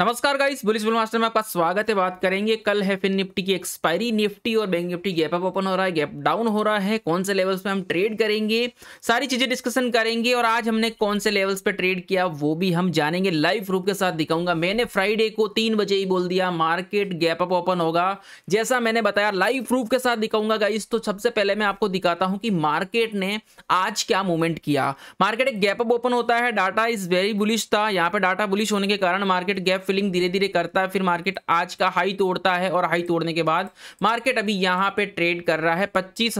नमस्कार guys bullish bull master में आपका स्वागत है बात करेंगे कल है फिर निफ्टी की एक्सपायरी निफ्टी और bank Nifty gap up open हो रहा है गैप डाउन हो रहा है कौन से लेवल्स पे हम ट्रेड करेंगे सारी चीजें डिस्कशन करेंगे और आज हमने कौन से लेवल्स पे ट्रेड किया वो भी हम जानेंगे लाइव प्रूफ के साथ दिखाऊंगा मैंने फ्राइडे को तीन बजे ही बोल दिया मार्केट गैप अप ओपन होगा जैसा मैंने बताया लाइव प्रूफ के साथ दिखाऊंगा गाइस तो सबसे पहले मैं आपको दिखाता हूँ कि मार्केट ने आज क्या मूवमेंट किया मार्केट एक गैप अप ओपन होता है डाटा इज वेरी बुलिश था यहाँ पे डाटा बुलिश होने के कारण मार्केट गैप फिलिंग धीरे धीरे करता है फिर मार्केट आज का हाई तोड़ता है और हाई तोड़ने के बाद मार्केट अभी यहाँ पे ट्रेड कर रहा है पच्चीस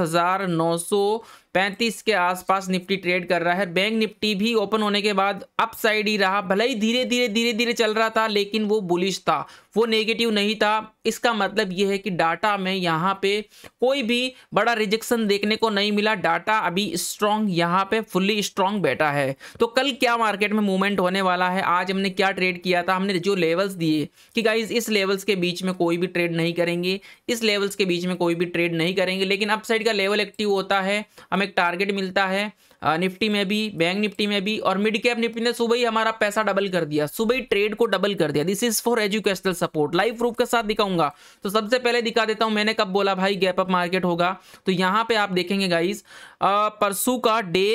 पैंतीस के आसपास निफ्टी ट्रेड कर रहा है बैंक निफ्टी भी ओपन होने के बाद अपसाइड ही रहा भले ही धीरे धीरे धीरे धीरे चल रहा था लेकिन वो बुलिश था वो नेगेटिव नहीं था इसका मतलब ये है कि डाटा में यहाँ पे कोई भी बड़ा रिजेक्शन देखने को नहीं मिला डाटा अभी स्ट्रांग यहाँ पे फुल्ली स्ट्रांग बैठा है तो कल क्या मार्केट में मूवमेंट होने वाला है आज हमने क्या ट्रेड किया था हमने जो लेवल्स दिए कि गाइज इस लेवल्स के बीच में कोई भी ट्रेड नहीं करेंगे इस लेवल्स के बीच में कोई भी ट्रेड नहीं करेंगे लेकिन अपसाइड का लेवल एक्टिव होता है हमें एक टारगेट मिलता है निफ्टी में भी बैंक निफ्टी में भी और मिड कैप निफ्टी ने सुबह ही हमारा पैसा डबल कर दिया सुबह ही ट्रेड को डबल कर दिया this is for educational support live proof के साथ दिखाऊंगा तो सबसे पहले दिखा देता हूं मैंने कब बोला भाई गैप अप मार्केट होगा तो यहां पे आप देखेंगे गाइज परसों का डे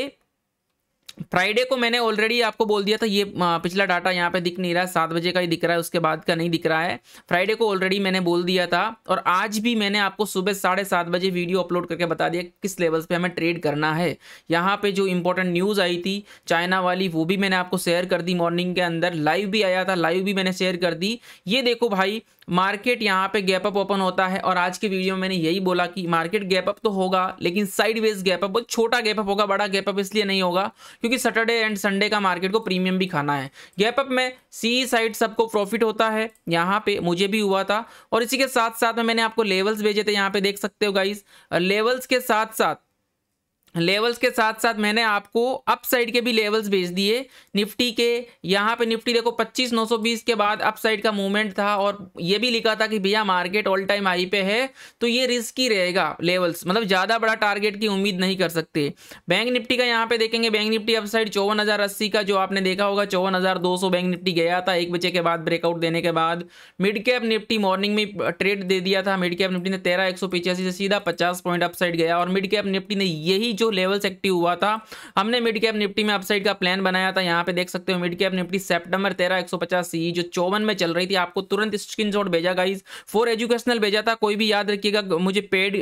फ्राइडे को मैंने ऑलरेडी आपको बोल दिया था ये पिछला डाटा यहाँ पे दिख नहीं रहा है सात बजे का ही दिख रहा है उसके बाद का नहीं दिख रहा है फ्राइडे को ऑलरेडी मैंने बोल दिया था और आज भी मैंने आपको सुबह साढ़े सात बजे वीडियो अपलोड करके बता दिया किस लेवल्स पे हमें ट्रेड करना है यहाँ पे जो इंपॉर्टेंट न्यूज़ आई थी चाइना वाली वो भी मैंने आपको शेयर कर दी मॉर्निंग के अंदर लाइव भी आया था लाइव भी मैंने शेयर कर दी ये देखो भाई मार्केट यहाँ पे गैप अप ओपन होता है और आज के वीडियो में मैंने यही बोला कि मार्केट गैप अप तो होगा लेकिन साइड गैप अप बहुत छोटा गैप अप होगा बड़ा गैप अप इसलिए नहीं होगा क्योंकि सैटरडे एंड संडे का मार्केट को प्रीमियम भी खाना है गैप अप में सी साइड सबको प्रॉफिट होता है यहाँ पे मुझे भी हुआ था और इसी के साथ साथ में मैंने आपको लेवल्स भेजे थे यहाँ पे देख सकते हो गाइज लेवल्स uh, के साथ साथ लेवल्स के साथ साथ मैंने आपको अप साइड के भी लेवल्स भेज दिए निफ्टी के यहाँ पे निफ्टी देखो पच्चीस नौ सौ बीस के बाद अप साइड का मूवमेंट था और ये भी लिखा था कि भैया मार्केट ऑल टाइम हाई पे है तो ये रिस्क ही रहेगा लेवल्स मतलब ज़्यादा बड़ा टारगेट की उम्मीद नहीं कर सकते बैंक निफ्टी का यहाँ पे देखेंगे बैंक निफ्टी अप साइड चौवन हज़ार अस्सी का जो आपने देखा होगा चौवन हज़ार दो सौ बैंक निफ्टी गया था एक बजे के बाद ब्रेकआउट देने के बाद मिड कैप निफ्टी मॉर्निंग में ट्रेड दे दिया था मिड कैप निफ्टी ने तेरह एक सौ पिचासी से सीधा पचास पॉइंट अप गया और मिड कैप निफ्टी ने यही जो जो लेवल्स एक्टिव हुआ था हमने मिड कैप निफ्टी में अपसाइड का प्लान बनाया था यहाँ पे देख सकते हो मिड कैप निफ्टी सेप्टेम्बर तेरह एक e, जो चौवन में चल रही थी आपको तुरंत स्क्रीन भेजा गाइज फॉर एजुकेशनल भेजा था कोई भी याद रखिएगा मुझे पेड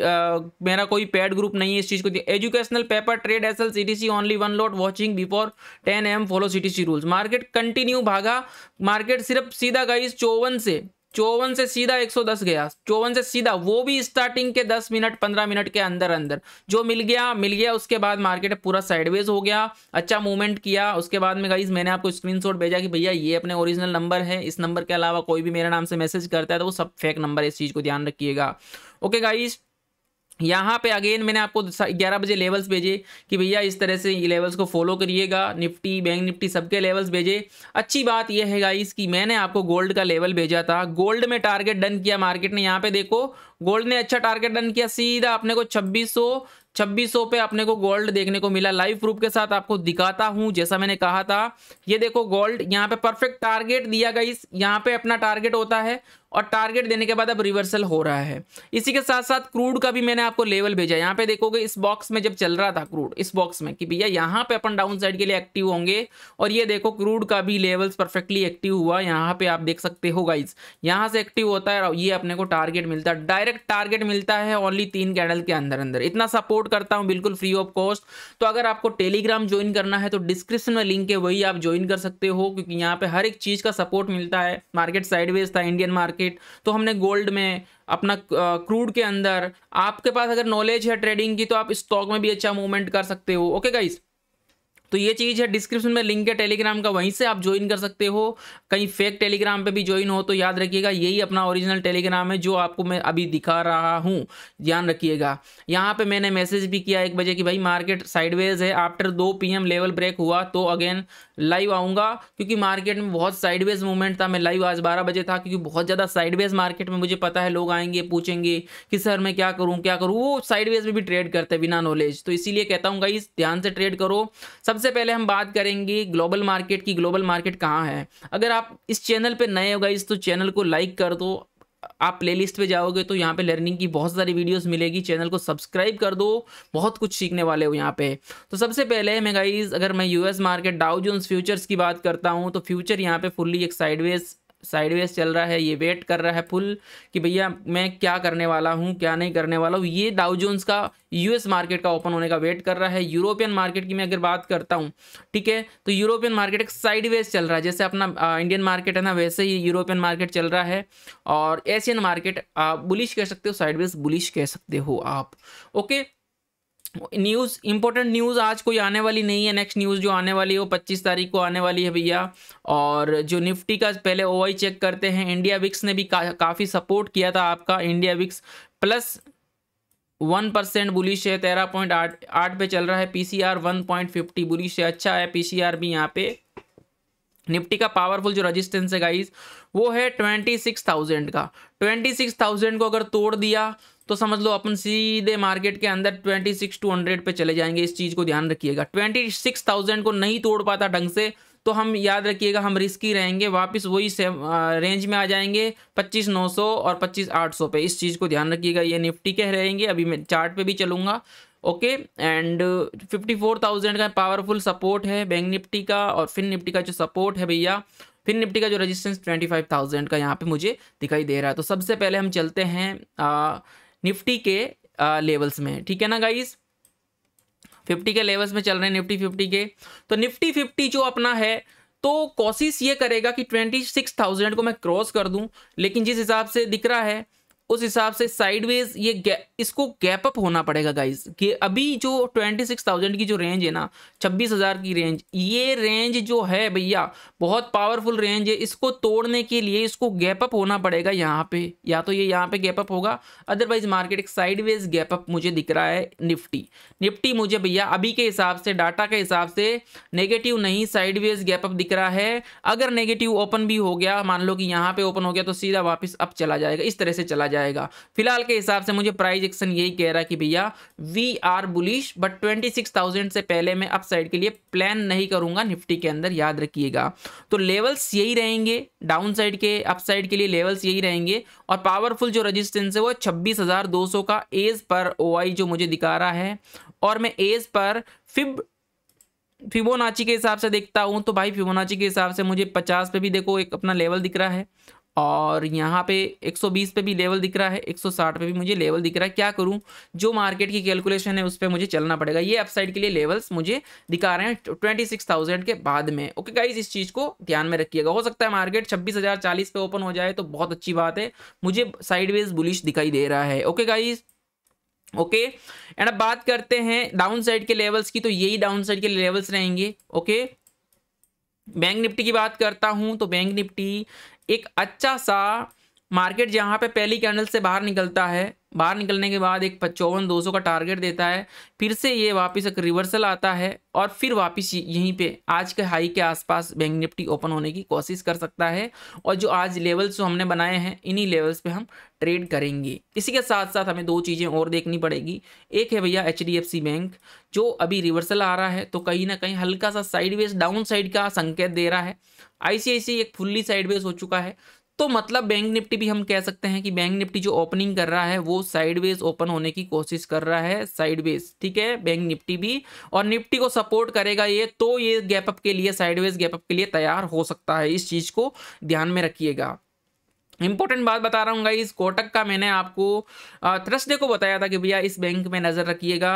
मेरा कोई पेड ग्रुप नहीं है इस चीज को educational paper trade S L only one lot watching before ten AM follow see rules market continue भागा मार्केट सिर्फ सीधा गाइज चौवन से चौवन से सीधा 110 गया चौवन से सीधा वो भी स्टार्टिंग के 10 मिनट 15 मिनट के अंदर अंदर जो मिल गया मिल गया उसके बाद मार्केट पूरा साइडवेज हो गया अच्छा मूवमेंट किया उसके बाद में गाइज मैंने आपको स्क्रीनशॉट भेजा कि भैया ये अपने ओरिजिनल नंबर है इस नंबर के अलावा कोई भी मेरे नाम से मैसेज करता है तो वो सब फेक नंबर है इस चीज़ को ध्यान रखिएगा ओके गाइज़ यहाँ पे अगेन मैंने आपको ग्यारह बजे लेवल्स भेजे कि भैया इस तरह से लेवल्स को फॉलो करिएगा निफ्टी बैंक निफ्टी सबके लेवल्स भेजे अच्छी बात यह है गाइस कि मैंने आपको गोल्ड का लेवल भेजा था गोल्ड में टारगेट डन किया मार्केट ने यहाँ पे देखो गोल्ड ने अच्छा टारगेट डन किया सीधा अपने को छब्बीस छब्बीस पे अपने को गोल्ड देखने को मिला लाइव प्रूफ के साथ आपको दिखाता हूं जैसा मैंने कहा था ये देखो गोल्ड यहाँ पे परफेक्ट टारगेट दिया गई यहाँ पे अपना टारगेट होता है और टारगेट देने के बाद अब रिवर्सल हो रहा है इसी के साथ साथ क्रूड का भी मैंने आपको लेवल भेजा यहाँ पे देखोगे इस बॉक्स में जब चल रहा था क्रूड इस बॉक्स में कि भैया यहाँ पे अपन डाउन साइड के लिए एक्टिव होंगे और ये देखो क्रूड का भी लेवल्स परफेक्टली एक्टिव हुआ यहाँ पे आप देख सकते हो गाइज यहाँ से एक्टिव होता है और ये अपने को टारगेट मिलता है डायरेक्ट टारगेट मिलता है ओनली तीन कैंडल के अंदर अंदर इतना सपोर्ट अपलोड करता हूँ बिल्कुल फ्री ऑफ कॉस्ट तो अगर आपको टेलीग्राम ज्वाइन करना है तो डिस्क्रिप्शन में लिंक है वही आप ज्वाइन कर सकते हो क्योंकि यहाँ पे हर एक चीज़ का सपोर्ट मिलता है मार्केट साइडवेज था इंडियन मार्केट तो हमने गोल्ड में अपना क्रूड के अंदर आपके पास अगर नॉलेज है ट्रेडिंग की तो आप स्टॉक में भी अच्छा मूवमेंट कर सकते हो ओके गाइज़ तो ये चीज़ है डिस्क्रिप्शन में लिंक है टेलीग्राम का वहीं से आप ज्वाइन कर सकते हो कहीं फेक टेलीग्राम पे भी ज्वाइन हो तो याद रखिएगा यही अपना ओरिजिनल टेलीग्राम है जो आपको मैं अभी दिखा रहा हूँ ध्यान रखिएगा यहाँ पे मैंने मैसेज भी किया एक बजे कि भाई मार्केट साइडवेज है आफ्टर दो पी लेवल ब्रेक हुआ तो अगेन लाइव आऊँगा क्योंकि मार्केट में बहुत साइडवेज मूवमेंट था मैं लाइव आज बारह बजे था क्योंकि बहुत ज़्यादा साइडवेज मार्केट में मुझे पता है लोग आएंगे पूछेंगे कि सर मैं क्या करूँ क्या करूँ वो साइडवेज में भी ट्रेड करते हैं बिना नॉलेज तो इसीलिए कहता हूँ गाइस ध्यान से ट्रेड करो सबसे पहले हम बात करेंगे ग्लोबल मार्केट की ग्लोबल मार्केट कहाँ है अगर आप इस चैनल पर नए हो गाइस तो चैनल को लाइक कर दो आप प्लेलिस्ट पे जाओगे तो यहाँ पे लर्निंग की बहुत सारी वीडियोस मिलेगी चैनल को सब्सक्राइब कर दो बहुत कुछ सीखने वाले हो यहाँ पे तो सबसे पहले मैं गाइज अगर मैं यूएस मार्केट डाउ फ्यूचर्स की बात करता हूँ तो फ्यूचर यहाँ पे फुल्ली एक साइडवेज साइडवेज चल रहा है ये वेट कर रहा है फुल कि भैया मैं क्या करने वाला हूँ क्या नहीं करने वाला हूँ ये डाउ जोन्स का यूएस मार्केट का ओपन होने का वेट कर रहा है यूरोपियन मार्केट की मैं अगर बात करता हूँ ठीक है तो यूरोपियन मार्केट एक साइडवेज चल रहा है जैसे अपना आ, इंडियन मार्केट है ना वैसे ही यूरोपियन मार्केट चल रहा है और एशियन मार्केट आप बुलिश कह सकते हो साइडवेज बुलिश कह सकते हो आप ओके न्यूज़ इंपॉर्टेंट न्यूज़ आज कोई आने वाली नहीं है नेक्स्ट न्यूज़ जो आने वाली है वो पच्चीस तारीख को आने वाली है भैया और जो निफ्टी का पहले ओ चेक करते हैं इंडिया विक्स ने भी का, काफ़ी सपोर्ट किया था आपका India VIX plus one percent bullish है तेरह पॉइंट आठ आठ पे चल रहा है P C R one point fifty bullish है अच्छा है पीसीआर भी यहाँ पे निफ्टी का पावरफुल जो रजिस्टेंस है गाइस वो है ट्वेंटी सिक्स थाउजेंड का ट्वेंटी सिक्स थाउजेंड को अगर तोड़ दिया तो समझ लो अपन सीधे मार्केट के अंदर ट्वेंटी सिक्स टू हंड्रेड पे चले जाएंगे इस चीज़ को ध्यान रखिएगा ट्वेंटी सिक्स थाउजेंड को नहीं तोड़ पाता ढंग से तो हम याद रखिएगा हम रिस्की रहेंगे वापस वही रेंज में आ जाएंगे पच्चीस नौ सौ और पच्चीस आठ सौ पे इस चीज़ को ध्यान रखिएगा ये निफ्टी के रहेंगे अभी मैं चार्ट पे भी चलूँगा okay and fifty four thousand का पावरफुल सपोर्ट है बैंक निफ्टी का और फिन निफ्टी का जो सपोर्ट है भैया फिर निफ्टी का जो रेजिस्टेंस ट्वेंटी फाइव थाउजेंड का यहाँ पे मुझे दिखाई दे रहा है तो सबसे पहले हम चलते हैं निफ्टी के लेवल्स में ठीक है ना गाइज फिफ्टी के लेवल्स में चल रहे हैं निफ्टी फिफ्टी के तो निफ्टी फिफ्टी जो अपना है तो कोशिश ये करेगा कि ट्वेंटी सिक्स थाउजेंड को मैं क्रॉस कर दूं लेकिन जिस हिसाब से दिख रहा है उस हिसाब से साइडवेज ये गै, इसको गैप अप होना पड़ेगा गाइज कि अभी जो ट्वेंटी सिक्स थाउजेंड की जो रेंज है ना छब्बीस हज़ार की रेंज ये रेंज जो है भैया बहुत पावरफुल रेंज है इसको तोड़ने के लिए इसको गैप अप होना पड़ेगा यहाँ पे या तो ये यहाँ पे गैप अप होगा अदरवाइज मार्केट एक साइडवेज गैप अप मुझे दिख रहा है निफ्टी निफ्टी मुझे भैया अभी के हिसाब से डाटा के हिसाब से नेगेटिव नहीं साइडवेज गैप अप दिख रहा है अगर नेगेटिव ओपन भी हो गया मान लो कि यहाँ पे ओपन हो गया तो सीधा वापस अप चला जाएगा इस तरह से चला जाएगा फिलहाल के हिसाब से मुझे प्राइज एक्शन यही कह रहा है कि भैया we are bullish but twenty six thousand से पहले मैं अपसाइड के लिए प्लान नहीं करूंगा निफ्टी के अंदर याद रखिएगा तो लेवल्स यही रहेंगे डाउन साइड के अपसाइड के लिए लेवल्स यही रहेंगे और पावरफुल जो रजिस्टेंस है वो छब्बीस हजार दो सौ का एज पर ओ आई जो मुझे दिखा रहा है और मैं एज पर फिब फिबोनाची के हिसाब से देखता हूँ तो भाई फिबोनाची के हिसाब से मुझे पचास पे भी देखो एक अपना लेवल दिख रहा है और यहाँ पे 120 पे भी लेवल दिख रहा है 160 पे भी मुझे लेवल दिख रहा है क्या करूँ जो मार्केट की कैलकुलेशन है उस पर मुझे चलना पड़ेगा ये अपसाइड के लिए लेवल्स मुझे दिखा रहे हैं 26,000 के बाद में ओके गाइज इस चीज़ को ध्यान में रखिएगा हो सकता है मार्केट 26,040 पे ओपन हो जाए तो बहुत अच्छी बात है मुझे साइडवेज बुलिश दिखाई दे रहा है ओके गाइज़ ओके एंड अब बात करते हैं डाउन साइड के लेवल्स की तो यही डाउन साइड के लेवल्स रहेंगे ओके बैंक निफ्टी की बात करता हूं तो बैंक निफ्टी एक अच्छा सा मार्केट जहाँ पे पहली कैंडल से बाहर निकलता है बाहर निकलने के बाद एक पचौवन दो का टारगेट देता है फिर से ये वापस एक रिवर्सल आता है और फिर वापस यहीं पे आज के हाई के आसपास बैंक निफ्टी ओपन होने की कोशिश कर सकता है और जो आज लेवल्स हमने बनाए हैं इन्हीं लेवल्स पे हम ट्रेड करेंगे इसी के साथ साथ हमें दो चीज़ें और देखनी पड़ेगी एक है भैया एच बैंक जो अभी रिवर्सल आ रहा है तो कहीं ना कहीं हल्का सा साइडवेज डाउन साइड का संकेत दे रहा है आई एक फुल्ली साइडवेज हो चुका है तो मतलब बैंक निफ्टी भी हम कह सकते हैं कि बैंक निफ्टी जो ओपनिंग कर रहा है वो साइडवेज ओपन होने की कोशिश कर रहा है साइडवेज ठीक है बैंक निफ्टी भी और निफ्टी को सपोर्ट करेगा ये तो ये गैप अप के लिए साइडवेज गैप अप के लिए तैयार हो सकता है इस चीज़ को ध्यान में रखिएगा इंपॉर्टेंट बात बता रहा हूँ इस कोटक का मैंने आपको थ्रस्डे को बताया था कि भैया इस बैंक में नज़र रखिएगा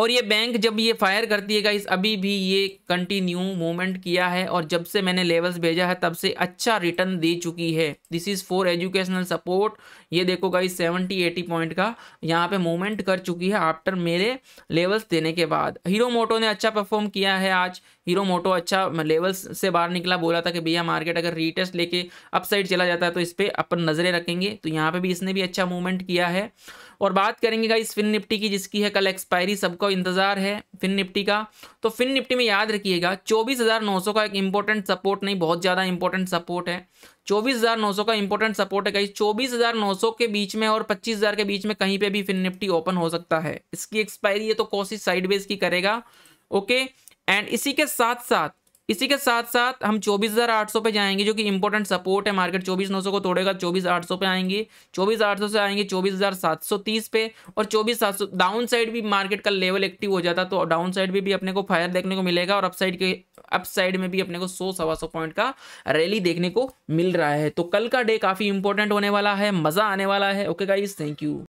और ये बैंक जब ये फायर करती है गाइस अभी भी ये कंटिन्यू मूवमेंट किया है और जब से मैंने लेवल्स भेजा है तब से अच्छा रिटर्न दे चुकी है this is for educational support ये देखो गाइस सेवेंटी एटी पॉइंट का यहाँ पे मूवमेंट कर चुकी है आफ्टर मेरे लेवल्स देने के बाद हीरो मोटो ने अच्छा परफॉर्म किया है आज हीरो मोटो अच्छा लेवल्स से बाहर निकला बोला था कि भैया मार्केट अगर रीटेस्ट लेके अपसाइड चला जाता है तो इस पर अपन नज़रें रखेंगे तो यहाँ पे भी इसने भी अच्छा मूवमेंट किया है और बात करेंगे गाइस फिन निफ्टी की जिसकी है कल एक्सपायरी सबको इंतजार है फिन निफ्टी का तो फिन निफ्टी में याद रखिएगा 24,900 का एक इंपॉर्टेंट सपोर्ट नहीं बहुत ज़्यादा इंपॉर्टेंट सपोर्ट है 24,900 का इंपॉर्टेंट सपोर्ट है गाइस सौ के बीच में और हज़ार के बीच में कहीं पर भी फिन निफ्टी ओपन हो सकता है इसकी एक्सपायरी है तो कोशिश साइडवेज की करेगा ओके एंड इसी के साथ साथ इसी के साथ साथ हम चौबीस हज़ार आठ सौ पे जाएंगे जो कि इंपॉर्टेंट सपोर्ट है मार्केट चौबीस नौ सौ को तोड़ेगा चौबीस आठ सौ पे आएंगे चौबीस आठ सौ से आएंगे चौबीस हज़ार सात सौ तीस पे और चौबीस सात सौ डाउन साइड भी मार्केट का लेवल एक्टिव हो जाता तो डाउन साइड भी, भी अपने को फायर देखने को मिलेगा और अपसाइड के अपसाइड में भी अपने को सौ सवा सौ पॉइंट का रैली देखने को मिल रहा है तो कल का डे काफ़ी इंपॉर्टेंट होने वाला है मज़ा आने वाला है ओके गाइज थैंक यू